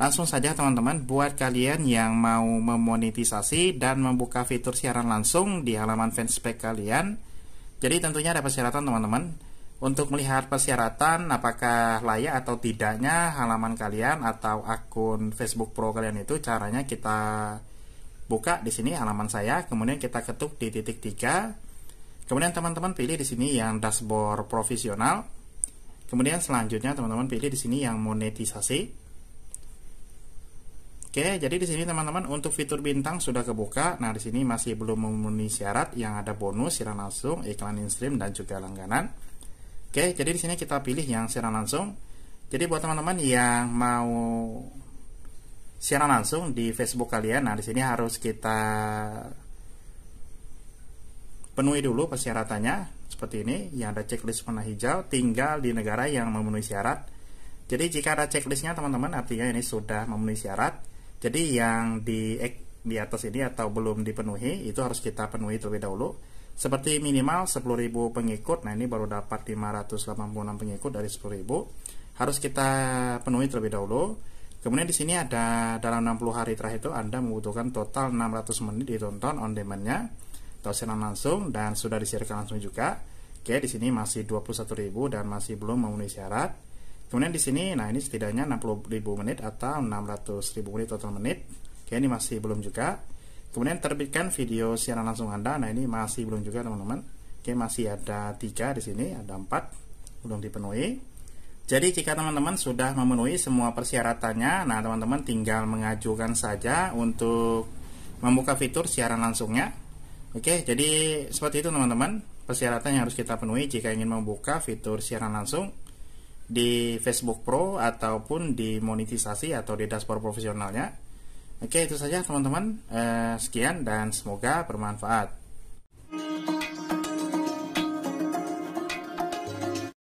Langsung saja teman-teman buat kalian yang mau memonetisasi dan membuka fitur siaran langsung di halaman fanspage kalian. Jadi tentunya ada persyaratan teman-teman. Untuk melihat persyaratan apakah layak atau tidaknya halaman kalian atau akun Facebook Pro kalian itu caranya kita buka di sini halaman saya, kemudian kita ketuk di titik 3. Kemudian teman-teman pilih di sini yang dashboard profesional. Kemudian selanjutnya teman-teman pilih di sini yang monetisasi. Oke, jadi di sini teman-teman untuk fitur bintang sudah kebuka. Nah, di sini masih belum memenuhi syarat yang ada bonus siaran langsung, iklan in-stream dan juga langganan. Oke, jadi di sini kita pilih yang siaran langsung. Jadi buat teman-teman yang mau siaran langsung di Facebook kalian, nah di sini harus kita penuhi dulu persyaratannya seperti ini yang ada checklist warna hijau tinggal di negara yang memenuhi syarat jadi jika ada checklistnya teman-teman artinya ini sudah memenuhi syarat jadi yang di di atas ini atau belum dipenuhi itu harus kita penuhi terlebih dahulu. Seperti minimal 10.000 pengikut. Nah, ini baru dapat 586 pengikut dari 10.000. Harus kita penuhi terlebih dahulu. Kemudian di sini ada dalam 60 hari terakhir itu Anda membutuhkan total 600 menit ditonton on demand-nya atau siaran langsung dan sudah disiarkan langsung juga. Oke, di sini masih 21.000 dan masih belum memenuhi syarat kemudian di sini nah ini setidaknya 60.000 menit atau 600.000 menit total menit oke ini masih belum juga kemudian terbitkan video siaran langsung anda nah ini masih belum juga teman-teman oke masih ada tiga di sini ada empat belum dipenuhi jadi jika teman-teman sudah memenuhi semua persyaratannya, nah teman-teman tinggal mengajukan saja untuk membuka fitur siaran langsungnya. Oke, jadi seperti itu teman-teman, persyaratan yang harus kita penuhi jika ingin membuka fitur siaran langsung di Facebook Pro ataupun di monetisasi atau di dashboard profesionalnya. Oke, itu saja teman-teman. Eh, sekian dan semoga bermanfaat.